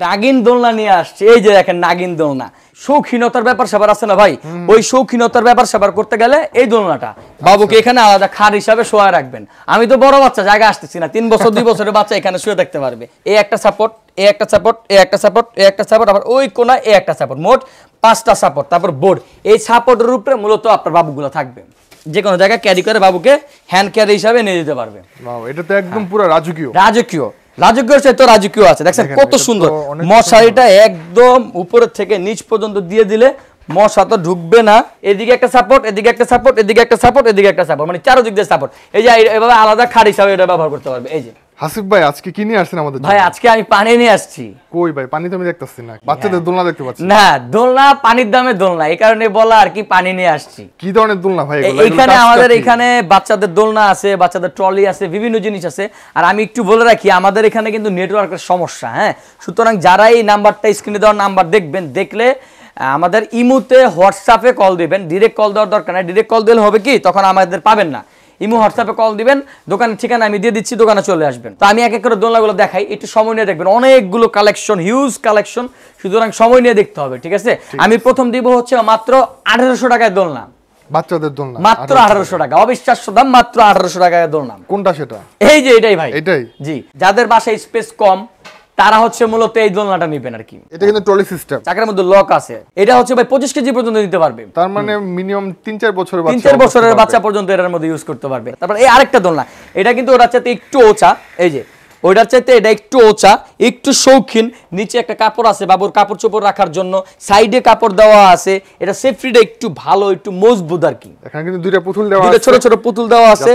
নাগিন দোলনা নিয়ে আসছে এই যে দেখেন নাগিন দোলনা শৌখিনতার ব্যাপার সবার আছে না ভাই ওই শৌখিনতার ব্যাপার সবার করতে গেলে এই দোলনাটা বাবুকে এখানে আলাদা খাট হিসাবে শোয়া রাখবেন আমি তো বড় বাচ্চা জায়গা আসতেছি না তিন বছর দুই বছরের বাচ্চা এখানে শুয়ে দেখতে পারবে এই একটা সাপোর্ট এ একটা সাপোর্ট এ একটা সাপোর্ট এ একটা সাপোর্ট আবার ওই কোনা এ একটা সাপোর্ট মোট পাঁচটা সাপোর্ট তারপর বোর্ড এই সাপোর্টের উপরে মূলত আপনার বাবুগুলো থাকবে যে কোনো জায়গায় ক্যারি করে বাবুকে হ্যান্ড ক্যারি হিসাবে নিয়ে যেতে পারবে এটা তো একদম পুরো রাজকীয় রাজকীয় রাজকীয় সে তো রাজকীয় আছে দেখছেন কত সুন্দর মশারিটা একদম উপরের থেকে নিচ পর্যন্ত দিয়ে দিলে মশা তো ঢুকবে না এদিকে একটা সাপোর্ট এদিকে একটা সাপোর্ট এদিকে একটা সাপোর্ট এদিকে একটা সাপোর্ট মানে দিক দিয়ে সাপোর্ট এই যে এভাবে আলাদা খাড়ি হিসাবে এটা ব্যবহার করতে পারবে এই যে হাসিফ ভাই আজকে কি নিয়ে আসছেন আমাদের ভাই আজকে আমি পানি নিয়ে আসছি কই ভাই পানি তো আমি দেখতেছি না হ্যাঁ। বাচ্চাদের দোলনা দেখতে পাচ্ছি না দোলনা পানির দামে দোলনা এই কারণে বলা আর কি পানি নিয়ে আসছি কি ধরনের দোলনা ভাই এগুলো এখানে আমাদের এখানে বাচ্চাদের দোলনা আছে বাচ্চাদের ট্রলি আছে বিভিন্ন জিনিস আছে আর আমি একটু বলে রাখি আমাদের এখানে কিন্তু নেটওয়ার্কের সমস্যা হ্যাঁ সুতরাং যারা এই নাম্বারটা স্ক্রিনে দেওয়ার নাম্বার দেখবেন দেখলে আমাদের ইমুতে হোয়াটসঅ্যাপে কল দিবেন ডিরেক্ট কল দেওয়ার দরকার নাই ডিরেক্ট কল দিলে হবে কি তখন আমাদের পাবেন না ইমু হোয়াটসঅ্যাপে কল দিবেন দোকানের ঠিকানা আমি দিয়ে দিচ্ছি দোকানে চলে আসবেন তো আমি এক এক করে দোলনাগুলো দেখাই একটু সময় নিয়ে দেখবেন অনেকগুলো কালেকশন হিউজ কালেকশন সুতরাং সময় নিয়ে দেখতে হবে ঠিক আছে আমি প্রথম দিব হচ্ছে মাত্র আঠারোশো টাকায় দোলনা মাত্র আঠারোশো টাকা অবিশ্বাস্য দাম মাত্র আঠারোশো টাকায় দোলনা কোনটা সেটা এই যে এটাই ভাই এটাই জি যাদের বাসায় স্পেস কম তারা হচ্ছে মূলত এই দোলনাটা নিবেন আর কি এটা কিন্তু ট্রলি সিস্টেম চাকরের মধ্যে লক আছে এটা হচ্ছে ভাই 25 কেজি পর্যন্ত নিতে পারবে তার মানে মিনিমাম 3 4 বছরের বাচ্চা 3 4 বছরের বাচ্চা পর্যন্ত এটার মধ্যে ইউজ করতে পারবে তারপর এই আরেকটা দোলনা এটা কিন্তু ওটা চাইতে একটু ওচা এই যে ওইটার চাইতে এটা একটু ওচা একটু শৌখিন নিচে একটা কাপড় আছে বাবুর কাপড় চোপড় রাখার জন্য সাইডে কাপড় দেওয়া আছে এটা সেফটিটা একটু ভালো একটু মজবুত আর কি ছোট ছোট পুতুল দেওয়া আছে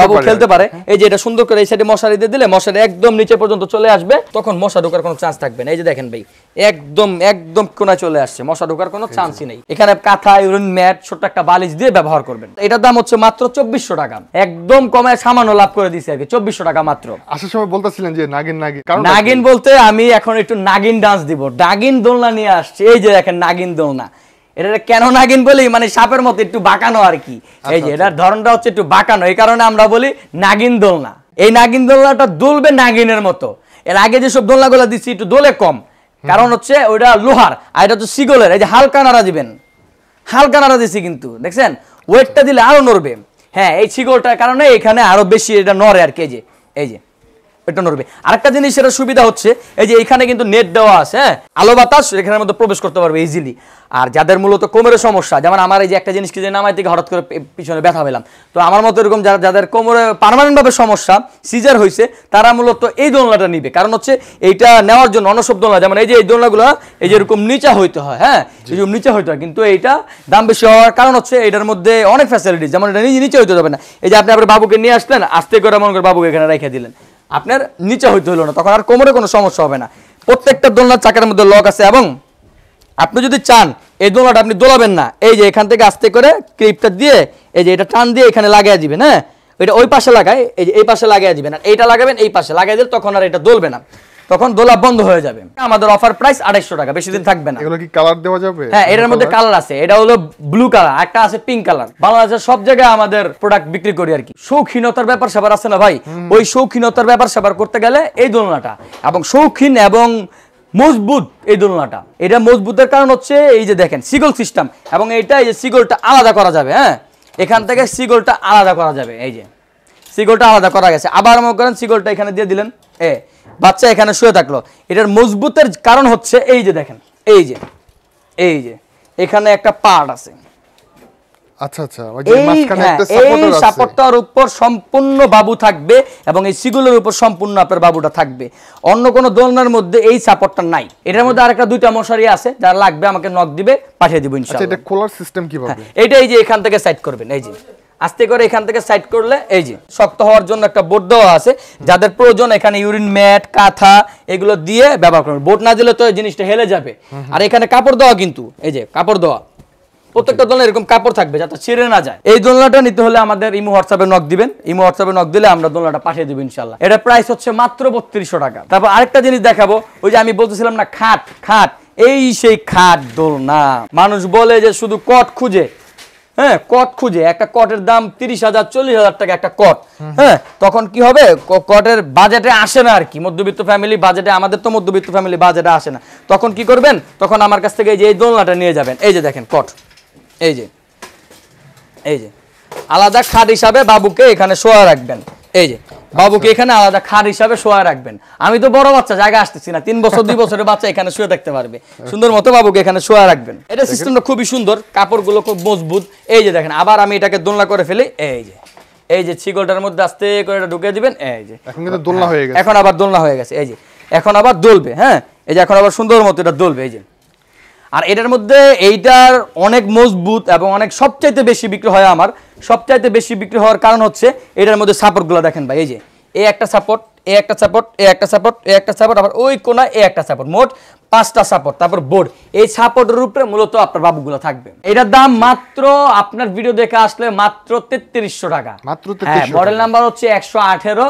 বাবু খেলতে পারে এই যে এটা সুন্দর করে এই সাইডে মশারি দিয়ে দিলে মশারি একদম নিচে পর্যন্ত চলে আসবে তখন মশা ঢোকার কোনো চান্স থাকবে না এই যে দেখেন ভাই একদম একদম কোনায় চলে আসছে মশা ঢোকার কোনো চান্সই নেই এখানে কাঁথা ইউরিন ম্যাট ছোট একটা বালিশ দিয়ে ব্যবহার করবেন এটার দাম হচ্ছে মাত্র চব্বিশশো টাকা একদম কমে সামান্য লাভ করে দিয়েছে আর কি চব্বিশশো টাকা মাত্র আসার সময় বলতেছিলেন যে নাগিন নাগিন নাগিন বলতে আমি এখন একটু নাগিন ডান্স দিব নাগিন দোলনা নিয়ে আসছি এই যে দেখেন নাগিন দোলনা এটা কেন নাগিন বলি মানে সাপের মতো একটু বাঁকানো আর কি আচ্ছা, এই যে আচ্ছা। এটার ধরনটা হচ্ছে একটু বাঁকানো এই কারণে আমরা বলি নাগিন দোলনা এই নাগিন দোলনাটা দুলবে নাগিনের মতো এর আগে যে সব দোলনা গুলা দিচ্ছি একটু দোলে কম কারণ হচ্ছে ওইটা লোহার আর এটা হচ্ছে সিগলের এই যে হালকা নাড়া দিবেন হালকা নাড়া দিছি কিন্তু দেখছেন ওয়েটটা দিলে আরো নড়বে হ্যাঁ এই সিগলটার কারণে এখানে আরো বেশি এটা নড়ে আর কেজে এই যে এটা নড়বে আরেকটা জিনিস এর সুবিধা হচ্ছে এই যে এখানে কিন্তু নেট দেওয়া আছে হ্যাঁ আলো বাতাস এখানের মধ্যে প্রবেশ করতে পারবে ইজিলি আর যাদের মূলত কোমরের সমস্যা যেমন আমার এই যে একটা জিনিস যে নামাই থেকে হঠাৎ করে পিছনে ব্যথা পেলাম তো আমার মতো এরকম যারা যাদের কোমরে পারমানেন্টভাবে সমস্যা সিজার হয়েছে তারা মূলত এই দোলনাটা নিবে কারণ হচ্ছে এইটা নেওয়ার জন্য অনসব দোলনা যেমন এই যে এই দোলনাগুলো এই যে এরকম নিচা হইতে হয় হ্যাঁ এরকম নিচা হইতে হয় কিন্তু এইটা দাম বেশি হওয়ার কারণ হচ্ছে এটার মধ্যে অনেক ফ্যাসিলিটি যেমন এটা নিজে নিচে হইতে যাবে না এই যে আপনি আপনার বাবুকে নিয়ে আসলেন আসতে করে মন করে বাবুকে এখানে রেখে দিলেন আপনার নিচে হইতে হলো না তখন আর কোমরে কোনো সমস্যা হবে না প্রত্যেকটা দোলনার চাকের মধ্যে লক আছে এবং আপনি যদি চান এই দোলনাটা আপনি দোলাবেন না এই যে এখান থেকে আস্তে করে ক্লিপটা দিয়ে এই যে এটা টান দিয়ে এখানে লাগিয়ে দিবেন হ্যাঁ এটা ওই পাশে লাগায় এই যে এই পাশে লাগিয়ে দিবেন আর এইটা লাগাবেন এই পাশে লাগিয়ে দিলে তখন আর এটা দোলবে না তখন দোলা বন্ধ হয়ে যাবে আমাদের অফার প্রাইস আড়াইশো টাকা বেশি দিন থাকবে না এগুলো কি কালার দেওয়া যাবে হ্যাঁ এটার মধ্যে কালার আছে এটা হলো ব্লু কালার একটা আছে পিঙ্ক কালার বাংলাদেশের সব জায়গায় আমাদের প্রোডাক্ট বিক্রি করি আর কি শৌখিনতার ব্যাপার সেবার আছে না ভাই ওই শৌখিনতার ব্যাপার সেবার করতে গেলে এই দোলনাটা এবং শৌখিন এবং মজবুত এই দোলনাটা এটা মজবুতের কারণ হচ্ছে এই যে দেখেন সিগল সিস্টেম এবং এইটা এই যে সিগলটা আলাদা করা যাবে হ্যাঁ এখান থেকে সিগলটা আলাদা করা যাবে এই যে সিগলটা আলাদা করা গেছে আবার মনে করেন সিগলটা এখানে দিয়ে দিলেন এ বাচ্চা এখানে শুয়ে থাকলো এটার মজবুতের কারণ হচ্ছে এই যে দেখেন এই যে এই যে এখানে একটা পার্ট আছে আচ্ছা, আচ্ছা, হ্যাঁ, উপর সম্পূর্ণ আপনার বাবুটা থাকবে অন্য কোনো মধ্যে এই সাপোর্টটা নাই এটার মধ্যে আরেকটা দুইটা মশারি আছে লাগবে আমাকে নক দিবে পাঠিয়ে দিব আচ্ছা, এটা খোলার সিস্টেম এটা এই যে এখান থেকে সাইড করবেন এই যে আস্তে করে এখান থেকে সাইড করলে এই যে শক্ত হওয়ার জন্য একটা বোর্ড দেওয়া আছে যাদের প্রয়োজন এখানে ইউরিন ম্যাট কাঁথা এগুলো দিয়ে ব্যবহার করবেন বোর্ড না দিলে তো এই জিনিসটা হেলে যাবে আর এখানে কাপড় দেওয়া কিন্তু এই যে কাপড় দেওয়া প্রত্যেকটা দোলনা এরকম কাপড় থাকবে যাতে ছিঁড়ে না যায় এই দোলনাটা নিতে হলে আমাদের ইমো হোয়াটসঅ্যাপে নক দিবেন ইমো হোয়াটসঅ্যাপে নক দিলে আমরা দোলনাটা পাঠিয়ে দেবো ইনশাল্লাহ এটা প্রাইস হচ্ছে মাত্র বত্রিশশো টাকা তারপর আরেকটা জিনিস দেখাবো ওই যে আমি বলতেছিলাম না খাট খাট এই সেই খাট দোলনা মানুষ বলে যে শুধু কট খুঁজে হ্যাঁ কট খুঁজে একটা কটের দাম তিরিশ হাজার চল্লিশ হাজার টাকা একটা কট হ্যাঁ তখন কি হবে কটের বাজেটে আসে না আর কি মধ্যবিত্ত ফ্যামিলি বাজেটে আমাদের তো মধ্যবিত্ত ফ্যামিলি বাজেটে আসে না তখন কি করবেন তখন আমার কাছ থেকে এই যে এই দোলনাটা নিয়ে যাবেন এই যে দেখেন কট এই যে এই যে আলাদা খাট হিসাবে বাবুকে এখানে শোয়া রাখবেন এই যে বাবুকে এখানে আলাদা খাট হিসাবে শোয়া রাখবেন আমি তো বড় বাচ্চা জায়গা আসতেছি না তিন বছর দুই বছরের বাচ্চা এখানে শুয়ে থাকতে পারবে সুন্দর মতো বাবুকে এখানে শোয়া রাখবেন এটা সিস্টেমটা খুবই সুন্দর কাপড়গুলো খুব মজবুত এই যে দেখেন আবার আমি এটাকে দোলনা করে ফেলি এই যে এই যে ছিগলটার মধ্যে আস্তে করে এটা ঢুকে দিবেন এই যে এখন কিন্তু দোলনা হ্যাঁ, হয়ে গেছে এখন আবার দোলনা হয়ে গেছে এই যে এখন আবার দোলবে হ্যাঁ এই যে এখন আবার সুন্দর মতো এটা দোলবে এই যে আর এটার মধ্যে এইটার অনেক মজবুত এবং অনেক সবচাইতে বেশি বিক্রি হয় আমার সবচাইতে বেশি বিক্রি হওয়ার কারণ হচ্ছে এটার মধ্যে সাপোর্টগুলো দেখেন ভাই এই যে এ একটা সাপোর্ট এ একটা সাপোর্ট এ একটা সাপোর্ট এ একটা সাপোর্ট আবার ওই কোনা এ একটা সাপোর্ট মোট পাঁচটা সাপোর্ট তারপর বোর্ড এই সাপোর্টের উপরে মূলত আপনার বাবুগুলো থাকবে এটার দাম মাত্র আপনার ভিডিও দেখে আসলে মাত্র তেত্রিশশো টাকা মাত্র মডেল হ্যাঁ, নাম্বার হচ্ছে একশো আঠেরো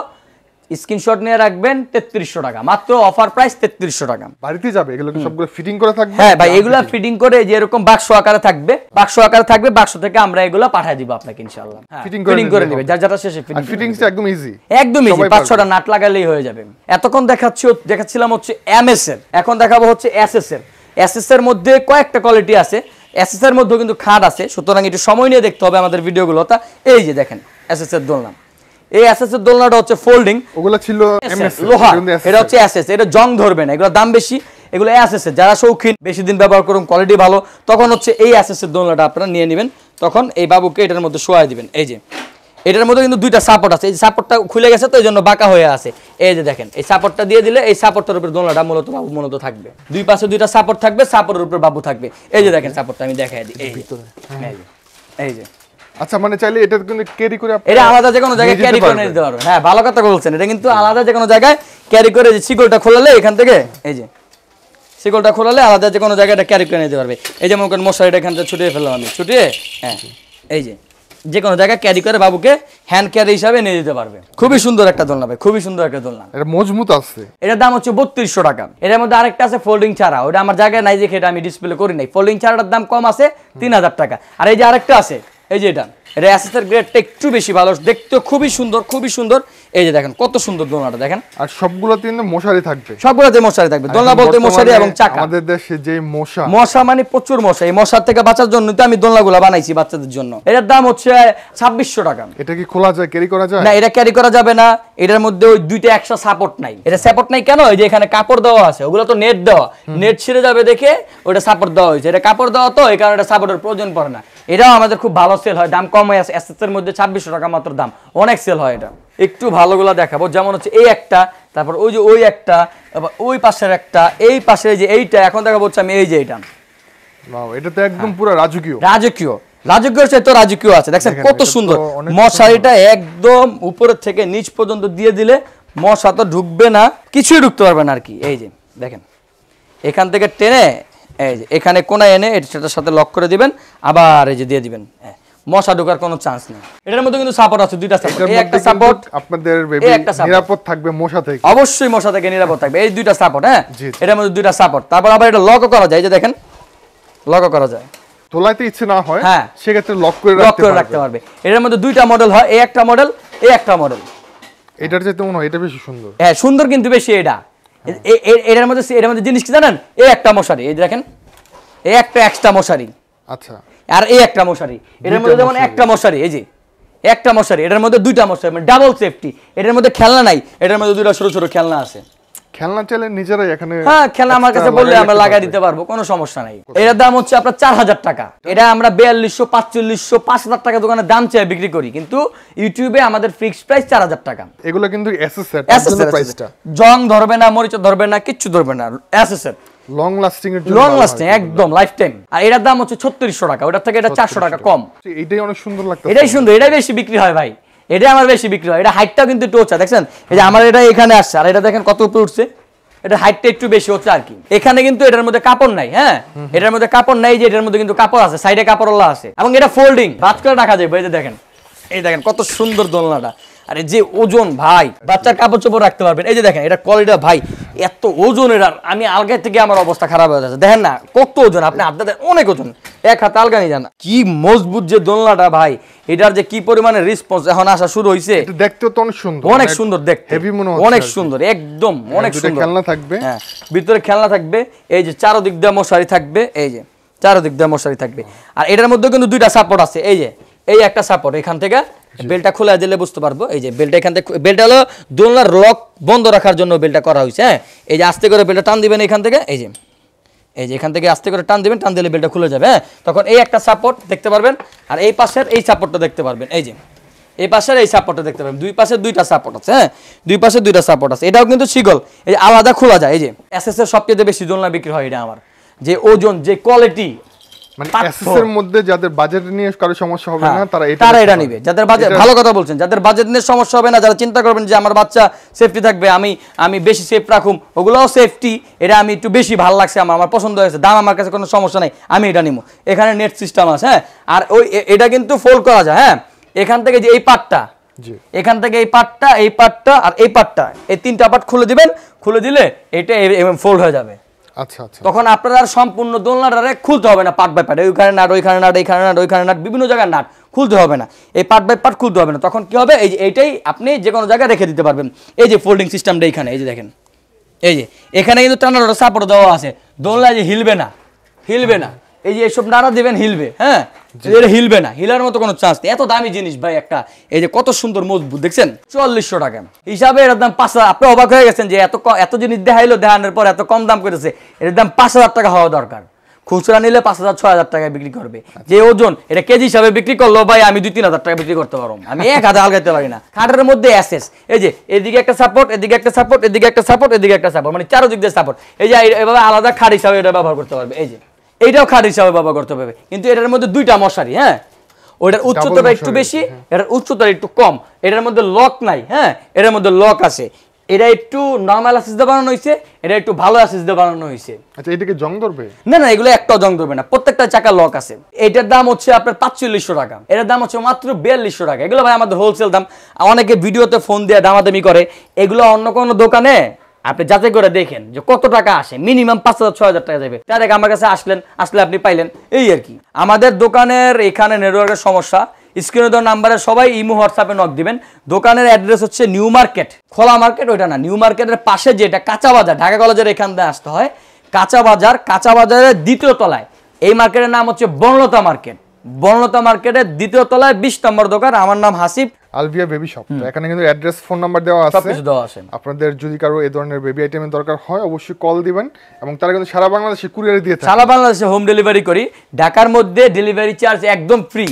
স্ক্রিনশট নিয়ে রাখবেন তেত্রিশশো টাকা মাত্র অফার প্রাইস তেত্রিশশো টাকা বাড়িতে যাবে এগুলো সবগুলো ফিটিং করে থাকবে হ্যাঁ ভাই এগুলো ফিটিং করে যেরকম বাক্স আকারে থাকবে বাক্স আকারে থাকবে বাক্স থেকে আমরা এগুলো পাঠিয়ে দিব আপনাকে ইনশাআল্লাহ ফিটিং হ্যাঁ, করে নেবে যা যারা শেষে ফিটিং ফিটিংস একদম ইজি একদম ইজি পাঁচ ছটা নাট লাগালেই হয়ে যাবে এতক্ষণ দেখাচ্ছি দেখাচ্ছিলাম হচ্ছে এমএস এর এখন দেখাবো হচ্ছে এসএস এর এসএস এর মধ্যে কয়েকটা কোয়ালিটি আছে এসএস এর মধ্যেও কিন্তু খাট আছে সুতরাং একটু সময় নিয়ে দেখতে হবে আমাদের ভিডিওগুলো তা এই যে দেখেন এসএস এর দোলনা এই অ্যাসেসের দোলনাটা হচ্ছে ফোল্ডিং ওগুলো ছিল লোহা এটা হচ্ছে অ্যাসেস এটা জং ধরবে না এগুলো দাম বেশি এগুলো অ্যাসেসের যারা শৌখিন বেশি দিন ব্যবহার করুন কোয়ালিটি ভালো তখন হচ্ছে এই অ্যাসেসের দোলনাটা আপনারা নিয়ে নেবেন তখন এই বাবুকে এটার মধ্যে শোয়াই দিবেন এই যে এটার মধ্যে কিন্তু দুইটা সাপোর্ট আছে এই সাপোর্টটা খুলে গেছে তো এই জন্য বাঁকা হয়ে আছে এই যে দেখেন এই সাপোর্টটা দিয়ে দিলে এই সাপোর্টের উপর দোলনাটা মূলত বাবু মূলত থাকবে দুই পাশে দুইটা সাপোর্ট থাকবে সাপোর্টের উপর বাবু থাকবে এই যে দেখেন সাপোর্টটা আমি দেখাই দিই এই যে আচ্ছা মানে চাইলে এটা কিন্তু ক্যারি করে এটা আলাদা যে কোনো জায়গায় ক্যারি করে নিতে পারবে হ্যাঁ ভালো কথা বলছেন এটা কিন্তু আলাদা যে কোনো জায়গায় ক্যারি করে যে শিকলটা খোলালে এখান থেকে এই যে শিকলটা খোলালে আলাদা যে কোনো জায়গায় এটা ক্যারি করে নিতে পারবে এই যে মনে করেন মশারিটা এখানটা ছুটিয়ে ফেললাম আমি ছুটিয়ে হ্যাঁ এই যে যে কোনো জায়গায় ক্যারি করে বাবুকে হ্যান্ড ক্যারি হিসাবে নিয়ে যেতে পারবে খুবই সুন্দর একটা দোলনা ভাই খুবই সুন্দর একটা দোলনা এটা মজবুত আছে এটার দাম হচ্ছে বত্রিশশো টাকা এটার মধ্যে আরেকটা আছে ফোল্ডিং ছাড়া ওটা আমার জায়গায় নাই যে এটা আমি ডিসপ্লে করি নাই ফোল্ডিং ছাড়াটার দাম কম আছে তিন হাজার টাকা আর এই যে আরেকটা আছে এই যে এটা এটা অ্যাসেসের গ্রেডটা একটু বেশি ভালো দেখতেও খুবই সুন্দর খুবই সুন্দর এই যে দেখেন কত সুন্দর দোলনাটা দেখেন আর সবগুলোতে মশারি থাকবে সবগুলোতে মশারি থাকবে দোলনা বলতে মশারি এবং চাকা আমাদের দেশে যে মশা মশা মানে প্রচুর মশা এই মশার থেকে বাঁচার জন্য তো আমি দোলনাগুলো বানাইছি বাচ্চাদের জন্য এটার দাম হচ্ছে ছাব্বিশশো টাকা এটা কি খোলা যায় ক্যারি করা যায় না এটা ক্যারি করা যাবে না এটার মধ্যে ওই দুইটা সাপোর্ট নাই এটা সাপোর্ট নাই কেন এই যে এখানে কাপড় দেওয়া আছে ওগুলো তো নেট দেওয়া নেট ছিঁড়ে যাবে দেখে ওটা সাপোর্ট দেওয়া হয়েছে এটা কাপড় দেওয়া তো এই কারণে সাপোর্টের প্রয়োজন পড়ে না এটাও আমাদের খুব ভালো সেল হয় দাম কম হয় এর মধ্যে ছাব্বিশশো টাকা মাত্র দাম অনেক সেল হয় এটা একটু ভালোগুলো দেখাবো যেমন হচ্ছে এই একটা তারপর ওই যে ওই একটা ওই পাশের একটা এই পাশে যে এইটা এখন দেখাবো হচ্ছে আমি এই যে এইটা এটা তো একদম হ্যাঁ। পুরো রাজকীয় রাজকীয় রাজকীয় সে তো রাজকীয় আছে দেখছেন কত সুন্দর মশারিটা একদম উপরের থেকে নিচ পর্যন্ত দিয়ে দিলে মশা তো ঢুকবে না কিছুই ঢুকতে পারবে না আর কি এই যে দেখেন এখান থেকে টেনে এই যে এখানে কোনায় এনে এটার সাথে লক করে দিবেন আবার এই যে দিয়ে দিবেন হ্যাঁ মশা ঢোকার কোনো চান্স নেই এটার মধ্যে কিন্তু সাপোর্ট আছে দুইটা সাপোর্ট একটা সাপোর্ট আপনাদের নিরাপদ থাকবে মশা থেকে অবশ্যই মশা থেকে নিরাপদ থাকবে এই দুইটা সাপোর্ট হ্যাঁ এটার মধ্যে দুইটা সাপোর্ট তারপর আবার এটা লক করা যায় এই যে দেখেন লক করা যায় তোলাইতে ইচ্ছে না হয় হ্যাঁ সেক্ষেত্রে লক করে লক করে রাখতে পারবে এটার মধ্যে দুইটা মডেল হয় এই একটা মডেল এই একটা মডেল এটার চাইতে মনে হয় এটা বেশি সুন্দর হ্যাঁ সুন্দর কিন্তু বেশি এটা এটার মধ্যে এটার মধ্যে জিনিস কি জানেন এই একটা মশারি এই দেখেন এই একটা এক্সট্রা মশারি আচ্ছা আর এই একটা মশারি এটার মধ্যে যেমন একটা মশারি এই যে একটা মশারি এটার মধ্যে দুইটা মশারি মানে ডাবল সেফটি এটার মধ্যে খেলনা নাই এটার মধ্যে দুইটা ছোট ছোট খেলনা আছে খেলনা চাইলে নিজেরাই এখানে হ্যাঁ খেলনা আমার কাছে বললে আমরা লাগাই দিতে পারবো কোনো সমস্যা নাই এটার দাম হচ্ছে আপনার চার হাজার টাকা এটা আমরা বিয়াল্লিশশো পাঁচচল্লিশশো পাঁচ হাজার টাকা দোকানে দাম চেয়ে বিক্রি করি কিন্তু ইউটিউবে আমাদের ফিক্স প্রাইস চার হাজার টাকা এগুলো কিন্তু জং ধরবে না মরিচ ধরবে না কিচ্ছু ধরবে না অ্যাসেসের লং লাস্টিং এর লং লাস্টিং একদম লাইফ টাইম আর এটার দাম হচ্ছে 3600 টাকা ওটার থেকে এটা 400 টাকা কম এটাই অনেক সুন্দর লাগতো এটাই সুন্দর এটাই বেশি বিক্রি হয় ভাই এটাই আমার বেশি বিক্রি হয় এটা হাইটটাও কিন্তু একটু ওচা দেখছেন এই যে আমার এটা এখানে আসছে আর এটা দেখেন কত উপরে উঠছে এটা হাইটটা একটু বেশি হচ্ছে আর কি এখানে কিন্তু এটার মধ্যে কাপড় নাই হ্যাঁ এটার মধ্যে কাপড় নাই যে এটার মধ্যে কিন্তু কাপড় আছে সাইডে কাপড় ওলা আছে এবং এটা ফোল্ডিং বাজ করে রাখা যায় ভাই যে দেখেন এই দেখেন কত সুন্দর দোলনাটা আরে যে ওজন ভাই বাচ্চার কাপড় চোপড় রাখতে পারবেন এই যে দেখেন এটা কোয়ালিটা ভাই এত ওজনের আর আমি আলগায় থেকে আমার অবস্থা খারাপ হয়ে যাচ্ছে দেখেন না কত ওজন আপনি আপনাদের অনেক ওজন এক হাতে আলগা নিয়ে যান কি মজবুত যে দোলনাটা ভাই এটার যে কি পরিমানে রেসপন্স এখন আসা শুরু হয়েছে দেখতে তো অনেক সুন্দর অনেক সুন্দর দেখতে অনেক সুন্দর একদম হ্যাঁ, অনেক সুন্দর খেলনা থাকবে হ্যাঁ ভিতরে খেলনা থাকবে এই যে চারোদিক দিয়ে মশারি থাকবে এই যে চারোদিক দিয়ে মশারি থাকবে আর এটার মধ্যে কিন্তু দুইটা সাপোর্ট আছে এই যে এই একটা সাপোর্ট এখান থেকে বেলটা খোলা দিলে বুঝতে পারবো এই যে বেলটা এখান থেকে বেলটা হলো দোলনার লক বন্ধ রাখার জন্য বেলটা করা হয়েছে হ্যাঁ এই যে আস্তে করে বেলটা টান দিবেন এখান থেকে এই যে এই যে এখান থেকে আস্তে করে টান দিবেন টান দিলে বেলটা খুলে যাবে হ্যাঁ তখন এই একটা সাপোর্ট দেখতে পারবেন আর এই পাশের এই সাপোর্টটা দেখতে পারবেন এই যে এই পাশের এই সাপোর্টটা দেখতে পাবেন দুই পাশে দুইটা সাপোর্ট আছে হ্যাঁ দুই পাশে দুইটা সাপোর্ট আছে এটাও কিন্তু শিগল এই আলাদা খোলা যায় এই যে এস এর সবচেয়ে বেশি দোলনা বিক্রি হয় এটা আমার যে ওজন যে কোয়ালিটি মানে যাদের বাজেট নিয়ে হ্যাঁ, যারা চিন্তা করবেন যে আমার বাচ্চা সেফটি থাকবে আমি আমি বেশি ওগুলোও সেফটি এটা আমি একটু বেশি লাগছে আমার পছন্দ হয়েছে দাম আমার কাছে কোনো সমস্যা নাই আমি এটা এখানে নেট সিস্টেম আছে হ্যাঁ আর ওই এটা কিন্তু ফোল্ড করা যায় হ্যাঁ এখান থেকে যে এই পাটটা এখান থেকে এই এই আর এই এই তিনটা খুলে দিবেন খুলে দিলে এটা ফোল্ড হয়ে যাবে আচ্ছা, আচ্ছা। তখন আপনারা সম্পূর্ণ দোলনাটারে খুলতে হবে না পাট বাই পাট ওইখানে নাট ওইখানে নাট এইখানে নাট ওইখানে নাট বিভিন্ন জায়গায় নাট খুলতে হবে না এই পার্ট বাই পার্ট খুলতে হবে না তখন কি হবে এই যে এইটাই আপনি যে কোনো জায়গায় রেখে দিতে পারবেন এই যে ফোল্ডিং সিস্টেমটা এইখানে এই যে দেখেন এই যে এখানে কিন্তু টানার সাপোর্ট দেওয়া আছে দোলনা যে হিলবে না হিলবে না এই যে এইসব নাড়া দেবেন হিলবে হ্যাঁ এটা হিলবে না হিলার মতো কোনো চান্স নেই এত দামি জিনিস ভাই একটা এই যে কত সুন্দর মজবুত দেখছেন চুয়াল্লিশশো টাকা হিসাবে এর দাম পাঁচ হাজার আপনি অবাক হয়ে গেছেন যে এত এত জিনিস দেখাইলো দেখানোর পর এত কম দাম করেছে এর দাম পাঁচ হাজার টাকা হওয়া দরকার খুচরা নিলে পাঁচ হাজার ছয় হাজার টাকায় বিক্রি করবে আচ্ছা। যে ওজন এটা কেজি হিসাবে বিক্রি করলো ভাই আমি দুই তিন হাজার টাকা বিক্রি করতে পারবো আমি এক হাজার হালকাতে পারি না খাটের মধ্যে অ্যাসেস এই যে এদিকে একটা সাপোর্ট এদিকে একটা সাপোর্ট এদিকে একটা সাপোর্ট এদিকে একটা সাপোর্ট মানে চারো দিক দিয়ে সাপোর্ট এই যে এভাবে আলাদা খাট হিসাবে এটা ব্যবহার করতে পারবে এই যে এটাও খাট হিসাবে বাবা করতে পারবে কিন্তু এটার মধ্যে দুইটা মশারি হ্যাঁ ওইটার উচ্চতা একটু বেশি হ্যাঁ। এটার উচ্চতা একটু কম এটার মধ্যে লক নাই হ্যাঁ এটার মধ্যে লক আছে এটা একটু নর্মাল অ্যাসিস দিয়ে বানানো হয়েছে এটা একটু ভালো অ্যাসিস দিয়ে বানানো হয়েছে আচ্ছা এটাকে জং ধরবে না না এগুলো একটাও জং ধরবে না প্রত্যেকটা চাকা লক আছে এটার দাম হচ্ছে আপনার পাঁচচল্লিশশো টাকা এটার দাম হচ্ছে মাত্র বিয়াল্লিশশো টাকা এগুলো ভাই আমাদের হোলসেল দাম অনেকে ভিডিওতে ফোন দিয়ে দামাদামি করে এগুলো অন্য কোনো দোকানে আপনি যাচাই করে দেখেন যে কত টাকা আসে মিনিমাম পাঁচ হাজার ছয় হাজার টাকা যাবে তার আগে আমার কাছে আসলেন আসলে আপনি পাইলেন এই আর কি আমাদের দোকানের এখানে নেটওয়ার্কের সমস্যা স্ক্রিনে দেওয়া নাম্বারে সবাই ইমো হোয়াটসঅ্যাপে নক দিবেন দোকানের অ্যাড্রেস হচ্ছে নিউ মার্কেট খোলা মার্কেট ওইটা না নিউ মার্কেটের পাশে যেটা কাঁচা বাজার ঢাকা কলেজের এখান দিয়ে আসতে হয় কাঁচা বাজার কাঁচা বাজারের দ্বিতীয় তলায় এই মার্কেটের নাম হচ্ছে বনলতা মার্কেট বনলতা মার্কেটের দ্বিতীয় তলায় বিশ নম্বর দোকান আমার নাম হাসিফ আলভিয়া বেবি শপ তো এখানে কিন্তু অ্যাড্রেস ফোন নাম্বার দেওয়া আছে দেওয়া আছে আপনাদের যদি কারো এই ধরনের বেবি আইটেমের দরকার হয় অবশ্যই কল দিবেন এবং তারা কিন্তু সারা বাংলাদেশে কুরিয়ারে দিয়ে সারা বাংলাদেশে হোম ডেলিভারি করি ঢাকার মধ্যে ডেলিভারি চার্জ একদম ফ্রি